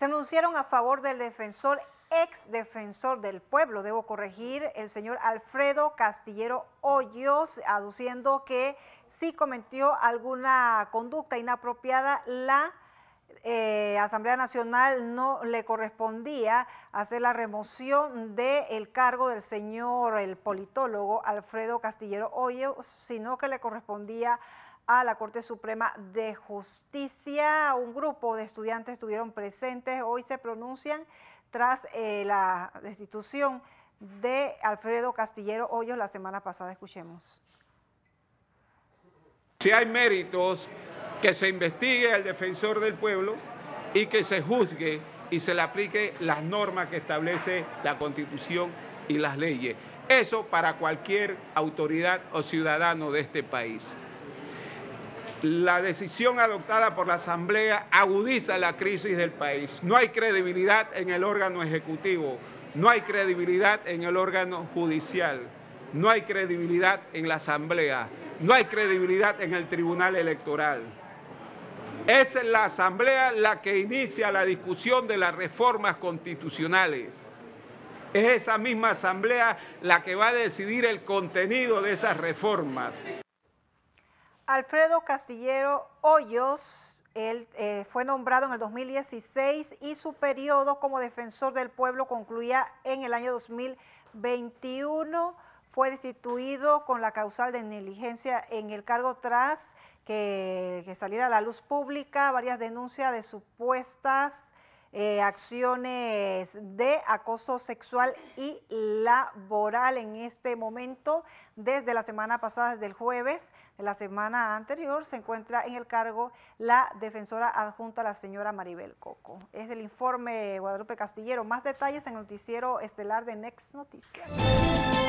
se anunciaron a favor del defensor, ex defensor del pueblo, debo corregir, el señor Alfredo Castillero Hoyos, aduciendo que si cometió alguna conducta inapropiada la... Eh, Asamblea Nacional no le correspondía hacer la remoción del el cargo del señor, el politólogo Alfredo Castillero Hoyos, sino que le correspondía a la Corte Suprema de Justicia. Un grupo de estudiantes estuvieron presentes, hoy se pronuncian tras eh, la destitución de Alfredo Castillero Hoyos la semana pasada. Escuchemos. Si hay méritos, que se investigue al defensor del pueblo y que se juzgue y se le aplique las normas que establece la Constitución y las leyes. Eso para cualquier autoridad o ciudadano de este país. La decisión adoptada por la Asamblea agudiza la crisis del país. No hay credibilidad en el órgano ejecutivo, no hay credibilidad en el órgano judicial, no hay credibilidad en la Asamblea, no hay credibilidad en el Tribunal Electoral. Es la Asamblea la que inicia la discusión de las reformas constitucionales. Es esa misma asamblea la que va a decidir el contenido de esas reformas. Alfredo Castillero Hoyos, él eh, fue nombrado en el 2016 y su periodo como defensor del pueblo concluía en el año 2021. Fue destituido con la causal de negligencia en el cargo tras que, que saliera a la luz pública varias denuncias de supuestas eh, acciones de acoso sexual y laboral en este momento. Desde la semana pasada, desde el jueves de la semana anterior, se encuentra en el cargo la defensora adjunta, la señora Maribel Coco. Es del informe Guadalupe Castillero. Más detalles en el noticiero estelar de Next Noticias.